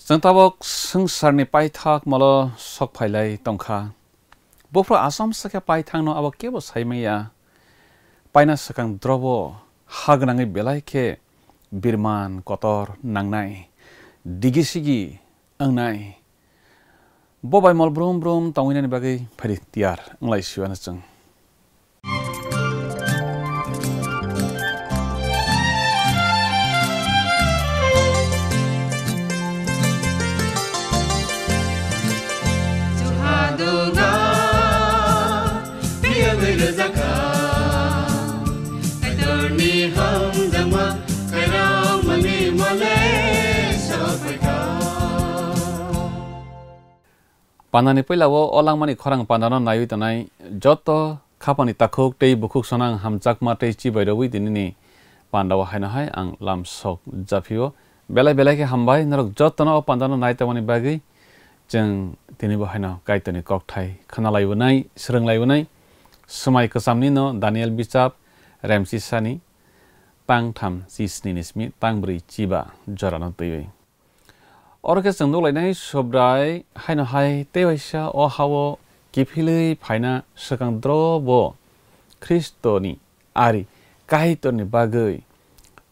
जोंतावक सोंसारनि पायथाक मला सक फायलाय तंखा बोफ्रो आसाम सख्या पाइथाङ न आबा केबो साइमैया पायना सखां द्रब हागनाङै बेलायखे बिरमान कतर नांनाय दिगिसिगी आंनाय बबाय मल ब्रुम ब्रुम तावैनानि बागै फेरि तियार आंलाय जों पानीले मानि अलङमिनी खरान पै त जत्पी त खु ते बुखु सन आम चि बैदि दिननी पदवी जाफियो बेला हाम जन पन्जानो नै त बगै जुन दिने बहि गइत्य क कसामनि न दानिल विचार रेमसि सान ती स्मि चिबा चि जान 어렇게 정도 라이나이 섭라이 하이노 하이 때와이샤 어하워 기필의 파이나 서강 드로보 크리스토니 아리 까이토니 바그이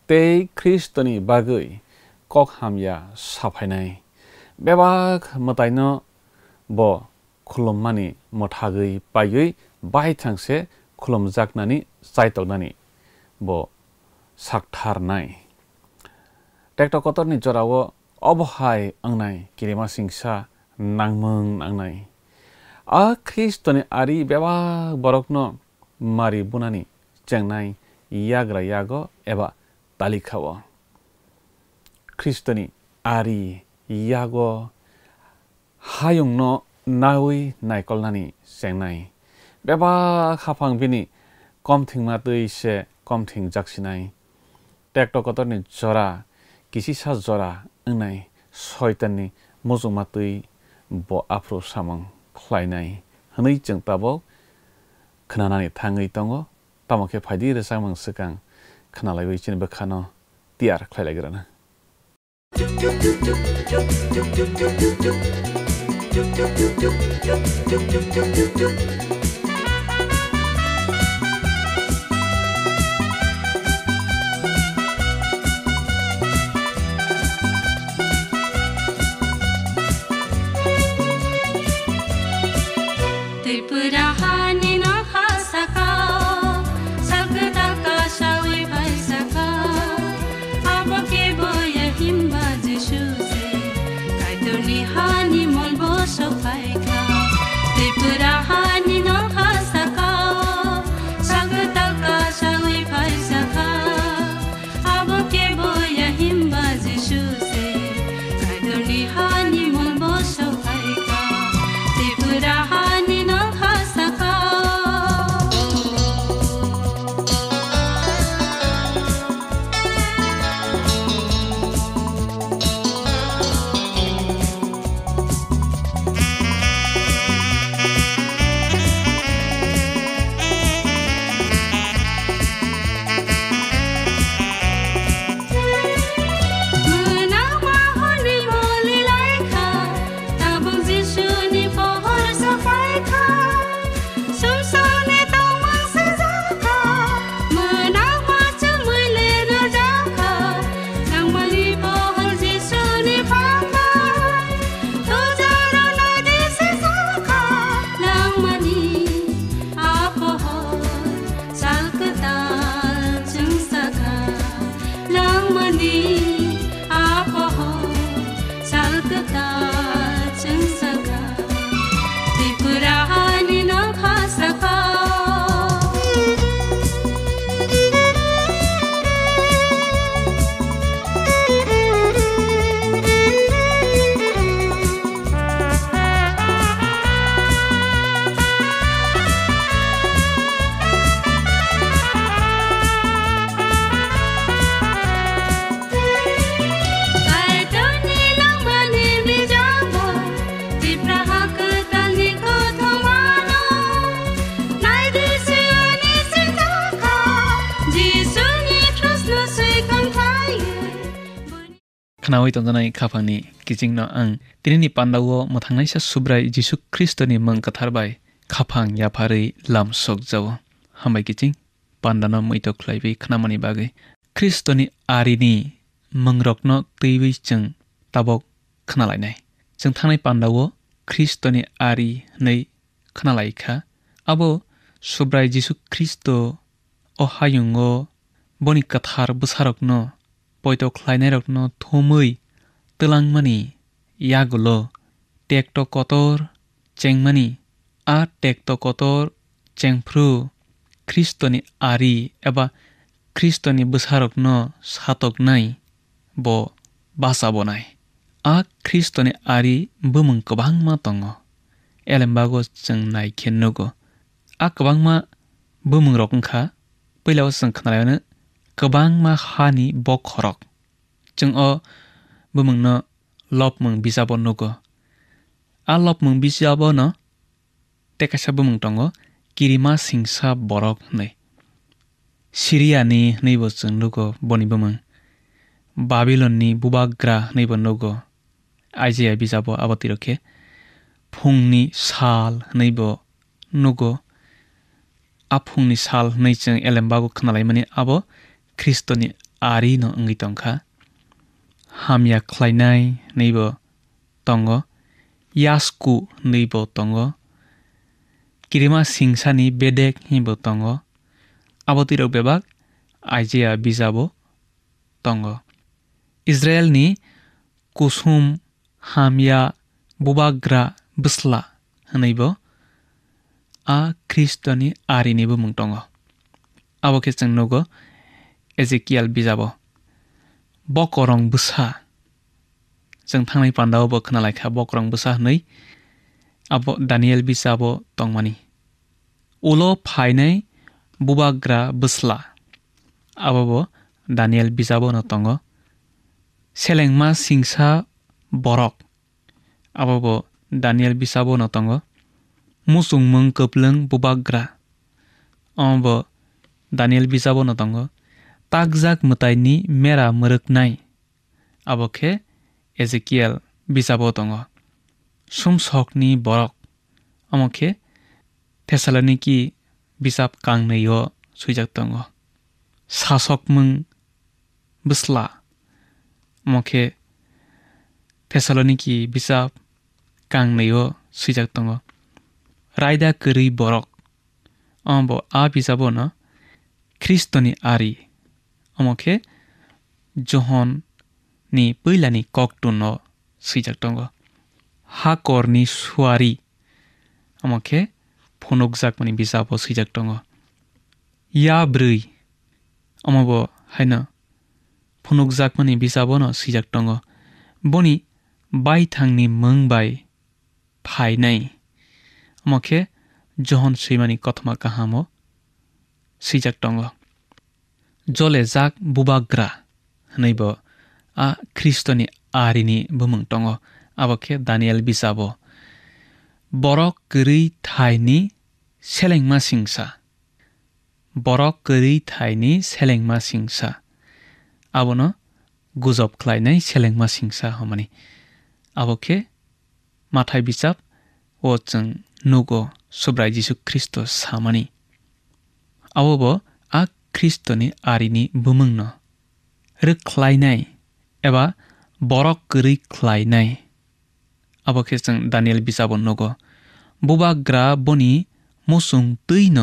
때이 크리스토니 바그이 꼭 함야 사파이나이 매박 마타이노 뭐 콜롬마니 모타그이 빠이의 바이탕세 콜롬작나니 사이떡나니 뭐 삭타르나이 টেক্টর কত নিজরাও অবহাই আংনাই কেরেমা সিংসা নাংমং নাংনাই আ খ্রিস্টনে আরি বেবা বরকন মারি বুনানি চেংনাই ইয়াগ্রা ইয়াগ এবা তালিখাও খ্রিস্টনি আরি ইয়াগ হায়ংন নাউই নাইকলনানি চেংনাই বেবা খাফাং বিনি কমথিং মাতৈ সে কমথিং জাকসিনাই টেক্টকতরনি জরা কিসিসা জরা নাই শয়তাননি মজমাতৈ ব আফ্রো সামাং খ্লাইনাই হনৈ চং তাবক খনানানি থাঙৈ তঙ তামাকে ফাইদি রেসামাং সিকাং খনালাইবৈ চিন বখানো তিয়ার খ্লাইলাইগ্রানা Thank you. खनावै तन्जनाय खाफानि गिजिंन आं दिनैनि पान्डावआव मोथांनायसा सुब्राय जिसु ख्रिस्टनि मन खाथारबाय खाफां याफारै लामसक जाव हामबाय गिजिं पान्डान मैत खुलायबै खनामानि बागै ख्रिस्टनि आरिनि मन रकन तैबै जों टाबक खोनालायनाय जों थांनाय पान्डावआव ख्रिस्टनि आरि नै खोनालायखा आबो सुब्राय जिसु ख्रिस्ट अ बनि खाथार बोसारकन poitoklainarokno thumui tlangmani yagulo tekto kotor chengmani a tekto kotor chengphru kristoni ari eba kristoni bsarokno satoknai bo basabonai a kristoni ari bumung kobangma tongo elembago chengnai khennugo a kobangma bumung rokngkha पहिलाव जों खोनानायावनो हि बक हर जम लप मङ नुग आ लब मङ न टेकै बङ कि सिंसा बरग who सिरिया नै बुगो बनिब मन बुबा्रा नै बो नगो आइज अब तिरखे फुनिब नालब ख्रीष्टनि आरि न ओंगै तंखा हामिया ख्लायनाय नैबो तङ यासकु नैबो तङ किरिमा सिंसानि बेदेक हिबो तङ आबतिर बेबाग आइजेया बिजाबो तङ इज्राएलनि कुसुम हामिया बुबाग्रा बिस्ला होनैबो आ ख्रीष्टनि आरिनिबो मुं दङ आबखे जों नुगौ एजेकियाल बिजाब बकरं बुसा जों थांनाय पान्दावबो खोनालायखा बकरं बुसा होनै आब' दानियेल बिजाब तंमानि उल' फायनाय बुबाग्रा बोस्ला आबाबो दानियेल बिजाब न तङ सेलेंमा सिंसा बरक आबाबो दानियेल बिजाब न तङ মুচুংমং কপলং বুবাগ্ৰা অ দানিয়েল বিজাব নতংগ takjak ni mera mwrwknai abo khe ezekiel Sum sok ni borok Amoke khe thesalaniki kang kangnei o suijak tongo sasokmung bisla amo khe thesalaniki bisab kangnei o suijak tongo raida kiri borok ambo a bisa no kristoni ari অমখে জহন নি পৈলানি ককটুন সুইজাক টঙ্গ হা কৰ চুৱাৰি অমখে জাক মানে বিজাব সুইজাক টঙ ইয়া ব্ৰৈ অমাব হাইন জাক মানে বিজাব ন সুইজাক টঙ বনি বাই থাংনি মং বাই ফাই নাই অমখে জহন সৈমানী কথমা কাহাম সিজাক টঙ্গ jole jak bubagra hnei bo a khristo ni ari ni bumung tongo abo khe daniel bisabo borok kri thai ni seleng ma singsa borok kri thai ni seleng ma singsa abono guzob khlai nai seleng ma singsa homani abo khe mathai bisab o chung nugo subrai jisu khristo samani abo bo ख्रीष्टनि आरिनि बुमुङ्न रुख्लाइनाय एबा बरक रुख्लाइनाय अब खेसङ Daniel बिसाबो नगो बुबाग्रा बनि मुसुङ तैन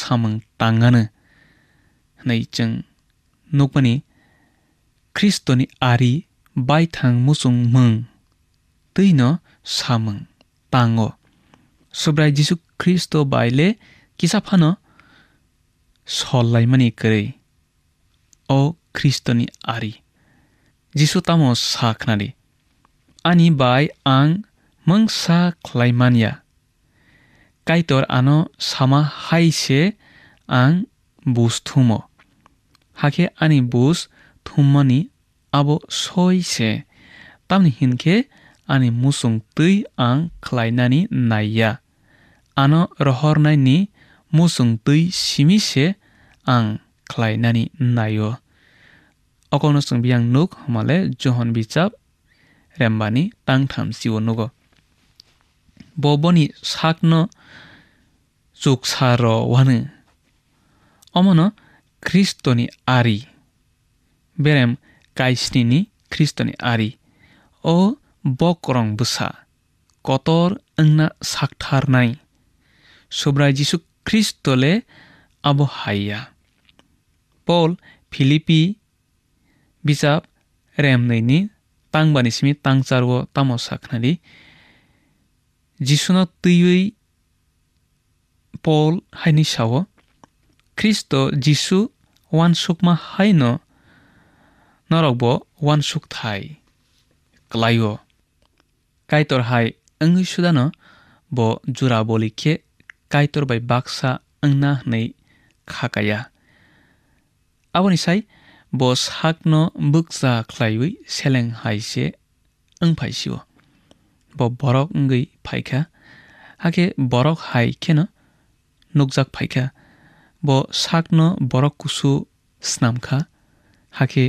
सामुङ ताङानो नै चाहिँ नुपनि ख्रिस्टनि आरि बाइथाङ मुसुङ मुङ तैन सामुङ ताङ सुब्राय जिसु ख्रिस्ट बाइले किसाफानो sallaimani kre o kristoni ari jisu tamo saknari ani bai ang mang sa khlaimania kaitor ano sama haise ang bus thumo hake ani bus thumani abo soise tamni hinke ani musung tui ang khlainani naiya ano rohornaini musung tui simise ang khlainani nayo okono chung biang nuk male johon bichap rembani tang tham siwo nugo boboni sakno chuksaro wanu অমনো খ্রিস্টনি আরি বেরেম কাইসনিনি খ্রিস্টনি আরি ও বকরং বুসা কতর অংনা সাকথারনাই সুব্রাই যিশু খ্রিস্টলে আবহাইয়া Paul Filipi bisab remnaini pangbanisimi tangchargo tamo saknali jisuno tui Paul haini sawo Kristo jisu wan sukma haino norokbo wan suk thai klaio kaitor hai engi sudano bo jura ke kaitor bai baksa engna nei khakaya aboni sai bo sak no buksa khlaiwi seleng hai se ung phai siwo bo borok ngi phaikha hake borok hai kena nukjak phaikha bo sak no borok kusu snamkha hake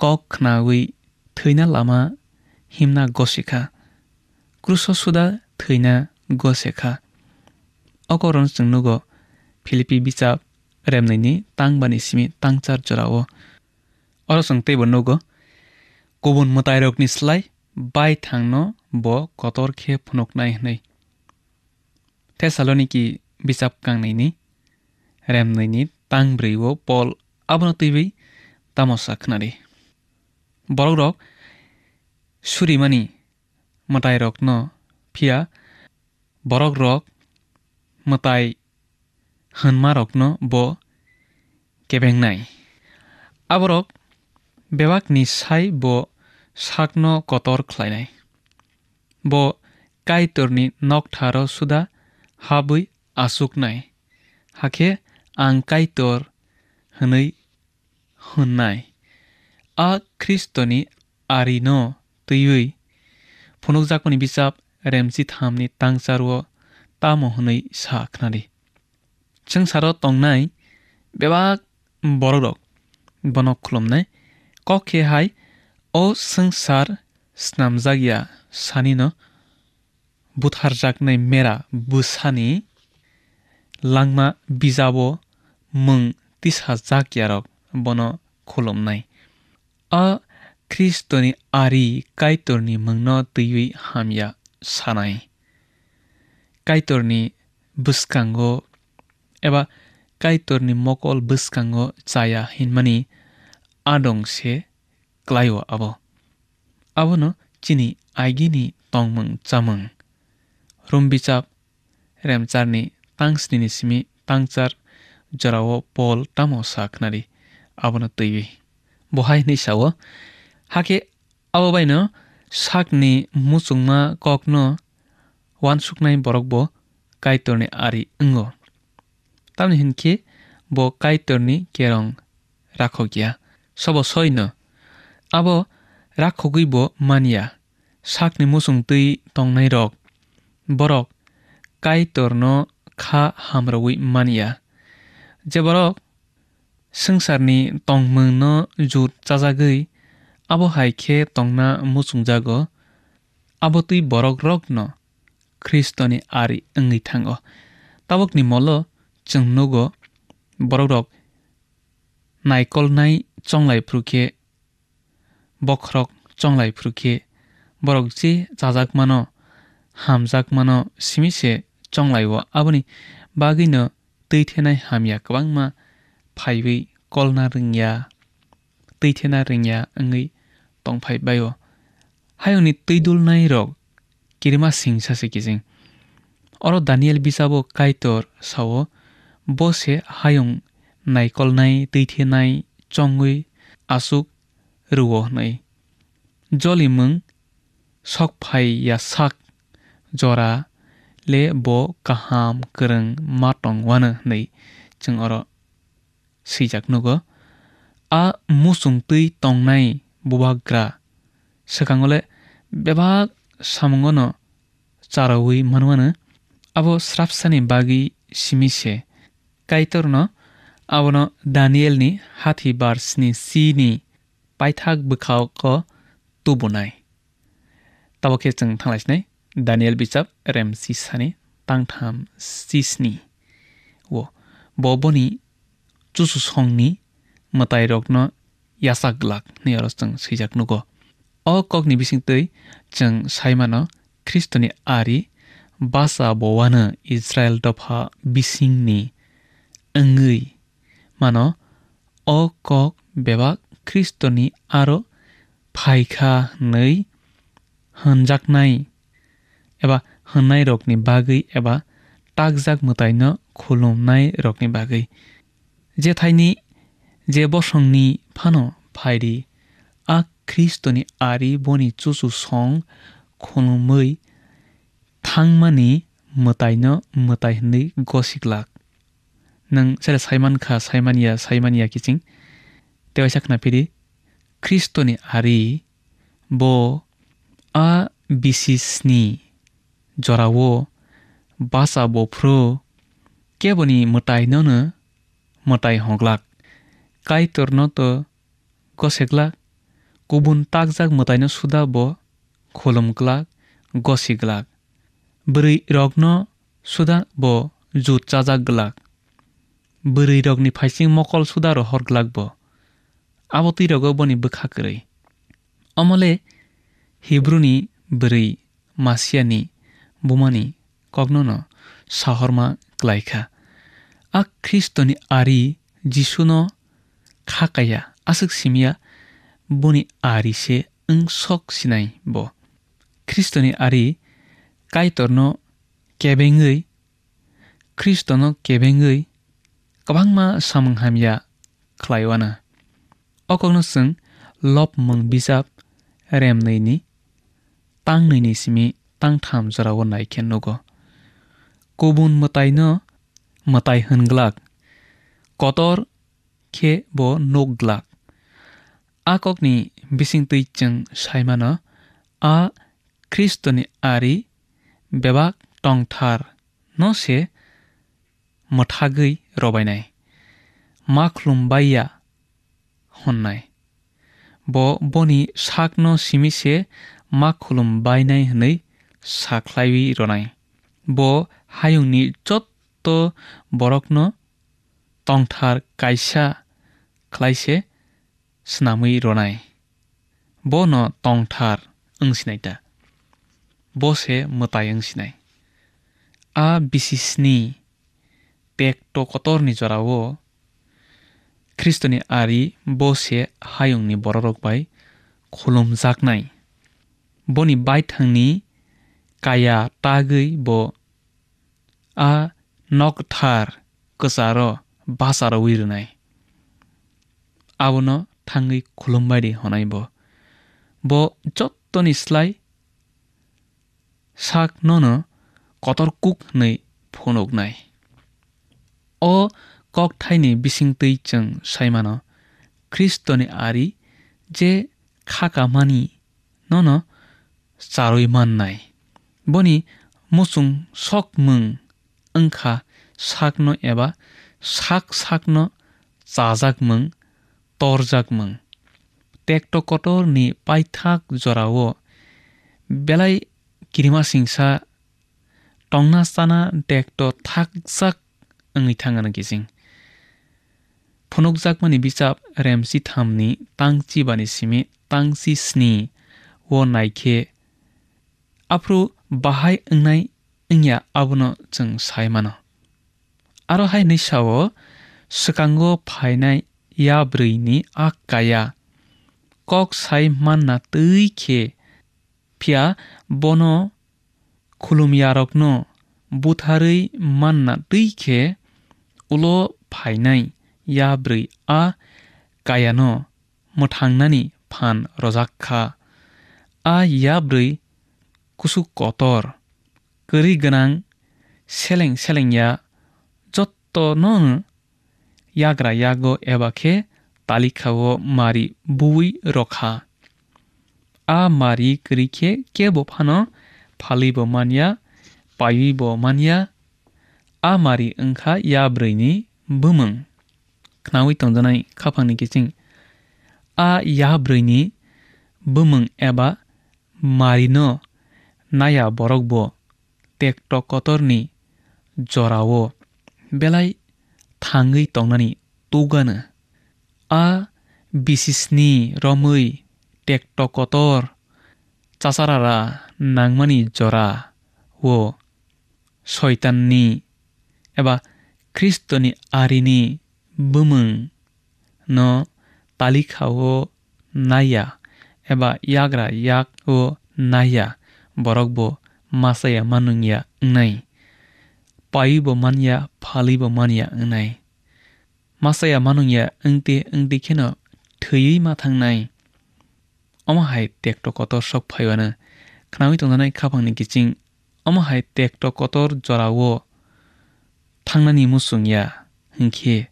kok khnawi thöina lama himna gosikha kruso suda thöina gosekha অকরণ চুংনুগ Philippi বিচাব रेमनै नि ताङ बानी सिमे ताङ चार चरा हो अरूसँग त्यही भन्नु गो कोबुन मताइ रोक्ने सिलाइ बाई थाङ्न ब कतर खे फुनोक् नै नै थ्यासालो नि कि बिचाप काङ नै नि रेम नै नि ताङ ब्रे हो पल अब न तिबे तामसा खनारे बर सुरिमानी मताइ रोक्न फिया बरक रक मताई honmarokno bo kebengnai. Aborok bebakni sai bo sakno kotor khlainai. Bo kaitorni noktharo suda habui asuknai. Hake ang kaitor hanai hunnai. A kristoni arino tuiui. ফনুকজাকনি বিসাব রেমসি থামনি তাংসারুও তামহনই সাখনারি जों सारो तंनाय बेबाग बरगरक बनक खुलुमनाय कखेहाय अ जों सार स्नामजागिया सानिनो बुथारजागनाय मेरा बुसानि लांमा बिजाबो मुं तिसा जागियारक बन खुलुमनाय अ খ্রিস্টনি আরি কাইতরনি মংন তৈই হামিয়া সানাই কাইতরনি বুসকাঙ্গ एबा काइतरनि मकल बोसखाङो जाया हिनमानि आदंसे क्लायो आब' आब'नो चिनि आइगिनि तंमों जामों रुम्बिचाप रेमचारनि तांस्निनि सिमि तांचार जरावो पल तामो साखनारि आब'नो तैयो बहायनि सावो हाके आब'बायनो साकनि मुसुंमा ककनो वानसुकनाय बरकबो काइतरनि आरि ओंगो Tam hin ki bo kai torni kerong rakho gya. Sobo soino. Abo rakho gui bo mania. Sak ni musung tui tong nai rok. Borok kai torno kha hamrawui mania. Je borok sungsarni tong mung no jut chajagui abo hai khe tongna musung jago. Abo tui borok rok no. খ্রিস্টনি আরি অঙ্গি থাঙ্গ তাবক নি মল जोंनोगो borok rok naikolnai chonglai phurukhe bokhorok chonglai phurukhe borok je chajak mano hamjak mano simi se chonglai o aboni bagui no teitheunai hamya kwbangma phaiwi kolna ringya teitheuna ringya angui tongphai bayo hayoni teidulnai rok kirima singsa se kijing oro daniel bisabo kaitor sao आसुक बे हकल साक चङ ले रुव who जमु सकफाइ सरा गङ जो अर सीजाख नुगो आ मुसङ ती ट बह्रा बेभाग bag साम चारौ मन अब स्रपसानी सिमिसे कायतरनो आवनो दानियेलनि हाथि बार्सनि सिनि पाइथाग बखाव क तुबुनाय तबखे जों थांलाइसनै दानियेल बिचाप रेम सिसानि तांथाम सिसनि व बबनि चुसु संनि मताय रक्न यासाग्लाक नि अरस जों सैजाक नुगो अ कगनि बिसिंतै जों साइमानो খ্ৰীষ্টনী আৰি বাছা বৱানে ইজৰাইল দফা বিচিংনী ओंगै मानो अ कक बेबाक ख्रिस्टनि आरो फायखा नै हनजाकनाय एबा हननाय रगनि बागै एबा टाकजाक मोतायन खुलुमनाय रगनि बागै जेथायनि जे बसंनि फानो फायरि आ ख्रिस्टनि आरि बनि चुसु सं खुलुमै थांमानि मोतायन मोताय होननै गसिक्लाक nang sara saiman kha saimania saimania kiching tewa sakna piri kristo ni ari bo a bisisni jorawo basa bo phro keboni mutai no na mutai honglak kai torno to kosekla kubun takjak mutai no suda bo kholumklak gosiglak bri rogno suda bo jut chajak glak बोरै रगनि फाइसिं मकल सुदार' हरग्लागब' आबतै रगाव बनि बोखाखोरै अमले हिब्रुनि बोरै मासियानि बुमानि कग्नन' साहरमा क्लायखा आ ख्रीष्टनि आरि जिसुन' खाकाया आसोग सिमिया बनि आरिसे ओं सक सिनाय ब' ख्रीष्टनि आरि কাইতৰ ন কেবেঙৈ খ্ৰীষ্ট ন কেবেঙৈ kabangma samung hamya khlaiwana okokno sung lop mung bisap rem nei ni tang nei ni simi tang tham jarawo nai khen nogo kobun matai no matai hunglak kotor khe bo noglak akokni bising tui chung saimano a kristoni ari bebak tongthar no se मोथागै रबायनाय मा खुलुमबाया होननाय ब बनि साग न सिमिसे मा खुलुमबायनाय होनै साख्लायै रनाय ब हायुंनि जत्त बरकन तंथार कायसा खलायसे सिनामै रनाय ब न तंथार ओंसिनायता बसे मोताय ओंसिनाय आ बिसि स्नि tekto kotor ni jarao Kristo ni ari bo se hayung ni bororok bai khulum jaknai boni bai thang ni kaya tagui bo a nok thar kasaro basaro wirnai abono thangui khulum bai di honai bo bo jottoni slai sak nono কতৰ কুক নাই ফোনক নাই o kok thaini bising tui chung saimano kristo ni ari je khaka mani no no charoi mannai boni musung sok mung angkha sakno eba sak sakno chajak mung torjak mung টেক্টো কটর নি পাইথাক জরাও বেলাই কিরিমা সিংসা টংনা সানা টেক্টো থাকজাক ang i t a n g ang gising. p o n o k z a k mani b i s a p remsi t a m n i tangchi bani simi t a n g c i sni wo n a i k e apru bahai ngnai a ngya abono chung s a i m a n a Aro hai nisao skango p a i n a i ya brini akaya কক সাই ম া a ্ ন া তৈ খে ফ ি a ়া বন খুলুমিয়ারকন b ু থ া র ৈ মান্না ত k খে ulo phainai yabrui a kayano mothangnani phan rojakha a yabrui kusu kotor kari ganang seleng seleng ya jotto non yagra yago ebakhe तालिखाओ मारी बुई रखा आ मारी करिखे के बोफानो फालिबो मानिया पाइबो मानिया आ मि अङ्का यमै तौजना खाफाने कि चिङ आ यहाँ ब्री ब ए मिन बरगब टेक्टकटर नि जरालाई थाङ त ट विशिस् रमै टेक्टकटर जरा नमिनी जरातन एबा ख्रिस्ट'नि आरिनि बोमों न' तालिखाव नाया एबा याग्रा यागओ नाया बरकबो मासाया मानुङिया ओंनाय पायुबो मानिया फालिबो मानिया ओंनाय मासाया मानुंया ओंते ओंते खेनो थैयै माथांनाय अमाहाय टेक्ट' कटर सक फाइवानो खानावै तंजानाय खाफांनि किचिं अमाहाय टेक्ट' कटर जरावो 탕나니 무숭야 흥키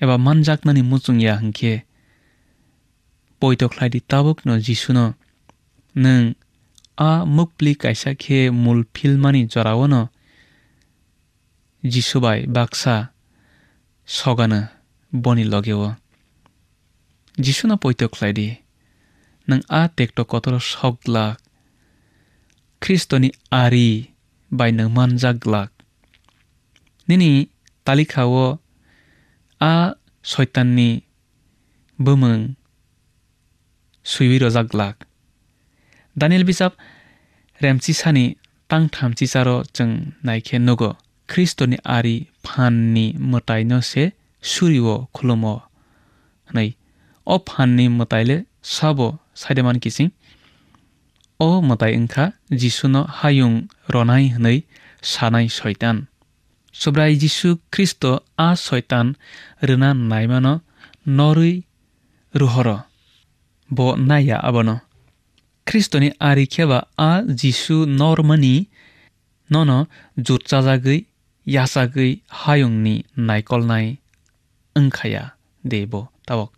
에바 만작나니 무숭야 흥키 보이도 클라이디 따벅 너 지수너 능 아, 묵블리 까이사 케 물필만이 저라워너 지수바이 박사 서가는 বনি লগেও যিশু না পৈতক লাইডি নং আ টেকট কতর শক লাক খ্রিস্টনি আরি বাই নং মানজাক লাক Nini talikawo a shaitanni bumung suiwi rojaglak. Daniel bisap remchisani tang thamchisaro chung naikhe nogo খ্রিস্টনি আরি ফাননি মতাইনো সে সুরিও খুলম নাই অ ফাননি মতাইলে সাব সাইডেমান কিসিং অ মতাই ওংখা যিসুন হায়ুং রনাই হनै সানাই শয়তান সব্রাই যীশু খ্রিস্ট আ শৈতান রা নাইমান নরুই রুহর ব নাইয়া আবন খ্রিস্টনি আরি আ যীশু নরমনি নন জুটচাজাগৈ ইয়াসাগৈ হায়ংনি নাইকল নাই ওংখায়া দে ব তাবক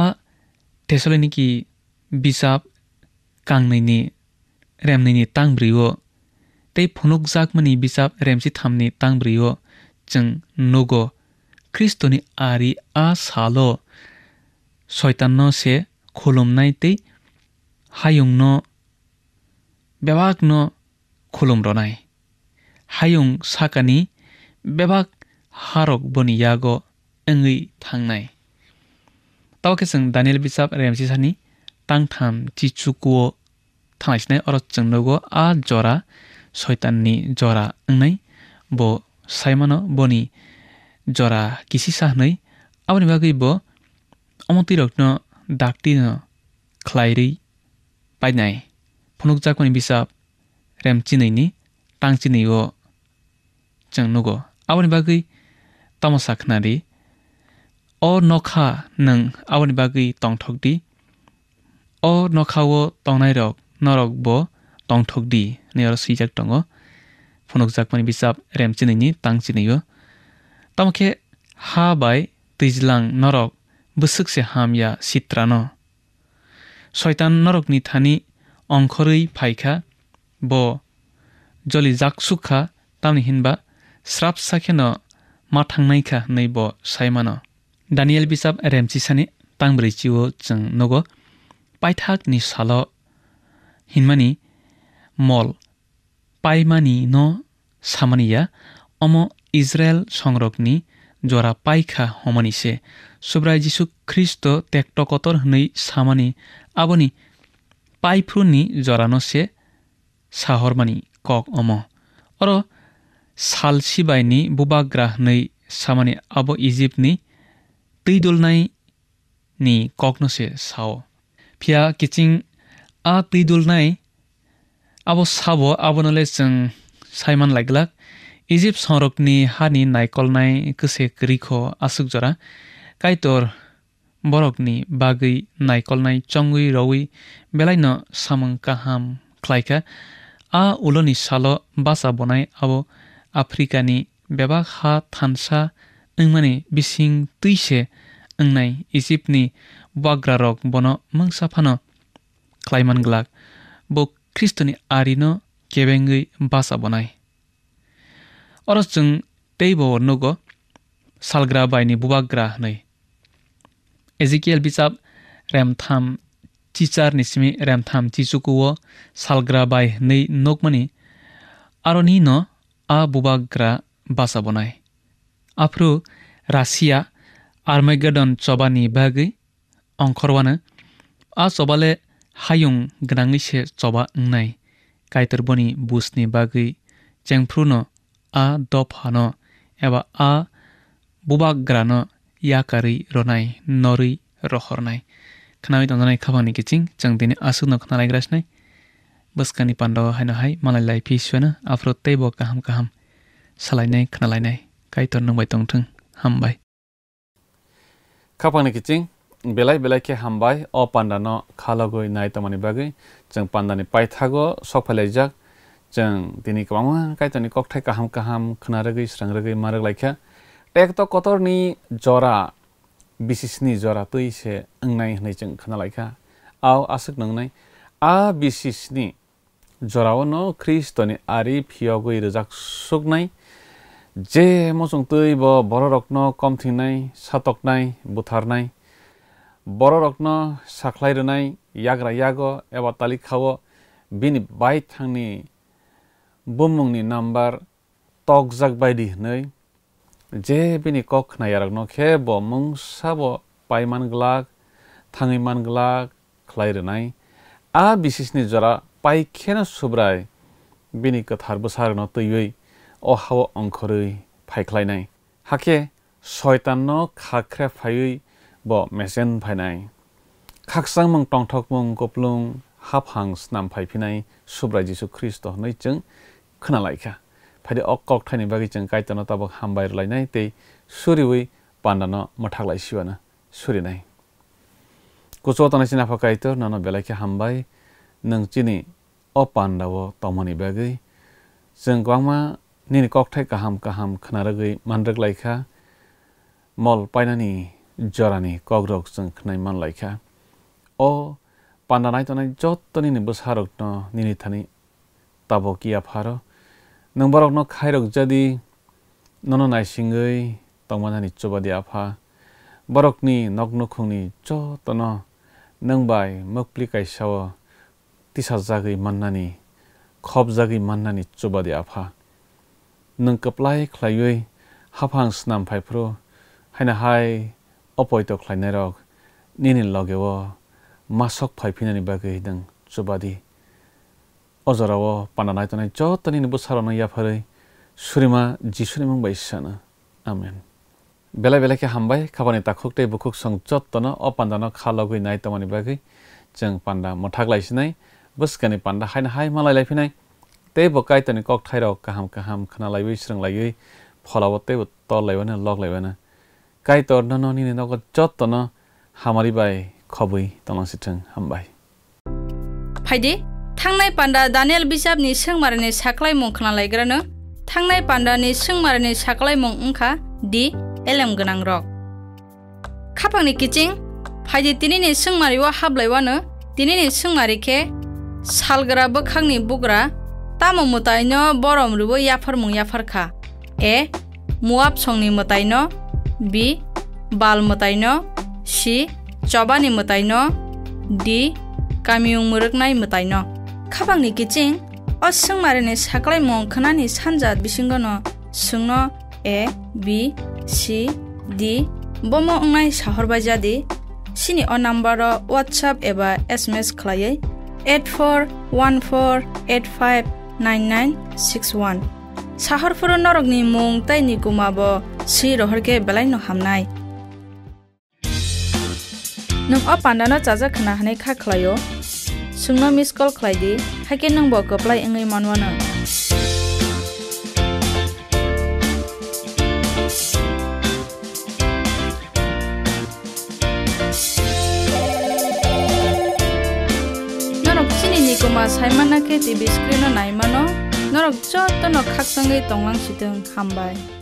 আ থেসলিনিকি বিশাব কাংনৈনি রেমনৈনি তাংব্রীও Tei phunukjakmani bisap remsi thamni tangbriyo cheng nogo kristoni ari a salo shaitanno se kholumnai tei hayungno bebakno kholumronai hayung sakani bebak harok boni yago engui thangnai tawke sung daniel bisap remsi sani tangtham chichukuo thangaisnai orot chengnogo a jora सैतानी जरा नै बो Simon बनि जरा किसी साह नै अब निभाग ब अमती रक्न डाक्टी खलाइरी पाइनाए फुनुक जाको बिसाब रेम्ची नै नि टाङ्ची नै हो चाङ्नु गो आवनि बागै तमसा खनारी अ नखा नङ आवनि बागै टङथकदि अ नखा वो टङनाय रक नरक ब टङथकदि नै अ नि द फुक यो तमखे हा मे हाइजलङ नरक बसुके हामी सित्र न सयतन नरक निथान अङखरै फलि जागु तिनबा स्राप सेन माङा नै ब सैमा न दानिल विजा रेम्चिसानी त ब्रेजी जङ नग सालो हिन्मण मल পাইমানি ন সামানিয়া অম ইজরায়েল সংরগ্নি জরা পাইখা হমনিছে সুব্রাই যীশু খ্রিস্ট তেক্টকতর হই সামানি আবনি পাইফ্রুনি জরানো সে সাহরমানি কক অম অর সালসিবাইনি বুবাগ্রা হই সামানি আব ইজিপ্তনি তৈদুলনাই নি কক নসে সাও ফিয়া কিচিং আ তৈদুলনাই abo sabo abono le chung saiman laiklak egypt sorok ni hani naikol nai kuse kriko asuk jora kaitor borok ni bagi naikol nai changui rowi belaino samang kaham klaika a uloni salo basa bonai abo afrikani bebak ha thansa ingmani bising tuise ingnai egypt ni bagra rok bono mangsa phano klaiman glak bo ख्रिस्टनि आरिनो गेबेङै बासा बनाय अरस जों तेबर नगो सालग्रा बायनि बुबाग्रा होनै Ezekiel बिजाब रेमथाम टिचारनि सिमि रेमथाम टिचुकुओ सालग्रा bye नै नगमानि आरनि न आ बुबाग्रा बासा बनाय आफ्रु रासिया आर्मेगेडन चबानि बागै अंखरवानो आ चबाले हयङ गनाङसे जबाइ काइत बनि बुसनि बगै चङ्फ्रुन अप हरा्र न या करै र नरै रहर खापानिचिङ जुन दिन आसुन खन्ग्रासन बसकानी पहि मलाई फिसन आफै बह कहा साल काइत नाम बेलाय बेलायखे हामबाय अ पान्दानो खालागै तमानि बागै जों पान्दानि सफलाय जाक जों दिनै गोबां कायतनि ककथाय काहाम काहाम खोनारोगै मारग लायखा टेक त कतरनि जरा बिसिसनि जरा तैसे ओंनाय होनै जों लायखा आव आसक नोंनाय आ बिसिसनि जरावनो ख्रिस्टनि आरि फियावगै रोजाक सुगनाय जे मसं तै बर' रक्न कमथिनाय सातकनाय बुथारनाय বৰ ৰত্ন চাকলাইৰণাই য়াগ্ৰা য়াগ এবাৰ তালি খাও বিনি বাই থাংনি বুমুংনি নাম্বাৰ টক জাক বাইদি হৈ জে বিনি কক খাই আৰু নখে ব মুং চাব পাইমান গ্লাগ থাঙিমান গ্লাগ খাইৰণাই আ বিশেষনি জৰা পাইখেন চুব্ৰাই বিনি কথাৰ বসাৰণ তৈয়ৈ অহাৱ অংখৰৈ ফাইখলাইনাই হাকে ছয়তান খাখ্ৰে ফায়ৈ บอกเมเซนภายในคักสังมังตองทอกมงกบลงฮับหังสนามภายพินัยสุบราจิสุคริสต์ต่อในจึงขนาดไรค่ะภายในออกกอกไทนในบางจึงไกตนตาบกฮัมไบร์ไหลในเตสุริวิปานดานมาทักไลชิวนะสุริในกุศลตอนนี้นับกายตัวนันเบลัยค่ฮัมไบนังจีนีอปันดาวตอมันีบางยจึงกว้างมานี่กอกไทยกะฮัมกะฮัมขนาดเลยมันรักไลค่ะมอลไปนั่นนี่ जरानी कग्रग जान ल्या पो त बसारक नि टावकि आफा र न बरक न खाइग जाडि नै सिङै टिनी चुवाे आफा बगनी नग न जो न मकि किसार जागि मन्ना खबि मन्ना चुवादि आफा नप्लाइ खै हाफाङ्ना फ्रुन हाई अपैट्लैन नि लगे मसक फिना बगै न जुबारी अजरओ पानी जत्व र सुरमा जीसरी मुबा बेला बेला हाम्रा आमेन बेला खु हामबाय बुखु सङ जो नो अ पन्धान खालग नै त बगै जुन पान म तथाग ल बसकानी पान हाइ है मलाई ट कक थाइर कि ककथाह खाना खेला फल तल लग ल kai tor no no ni ne no ko chot to no hamari bai khobui tono sitang hambai phaidi থাংনাই পান্ডা দানিয়েল বিজাবনি सोंमारनि साख्लाय मुं खोनालायग्रानो थांनाय पान्डानि सोंमारनि साख्लाय मुं ओंखा दि एलेम गोनां रक खाफांनि किचिं फायदि तिनिनि सोंमारिवा हाबलायवानो तिनिनि सोंमारिखे सालग्रा बोखांनि बुग्रा तामो मुतायनो बरम रुबो याफार मुं याफारखा ए मुवाब संनि मुतायनो বি বাল মতাইন সি চবানি মতাইন ডি কামিউ মুরগনাই মতাইন খাবাংনি কিচিং অসং মারেনে সাকলাই মংখানানি সানজাত বিসিংগন সুন এ বি সি ডি বম অংনাই সাহরবাজা দি সিনি অ নাম্বার হোয়াটসঅ্যাপ এবা এস এম এস খাই eight four one four five nine nine six one সাহরফুর নরকনি মূং তাইনি গুমাবো सि रहरके बेलाइनो हामनाय नों अ पान्दानो जाजा खना हानाय खा खलायो सुंनो मिस कल खलायदि हाके नों ब गप्लाय एङै मानवानो কুমা সাইমানাকে টিভি স্ক্রিনও নাইমানো নরক চত্ত নখাক সঙ্গে টংলাং সিদ্ধ খামবায়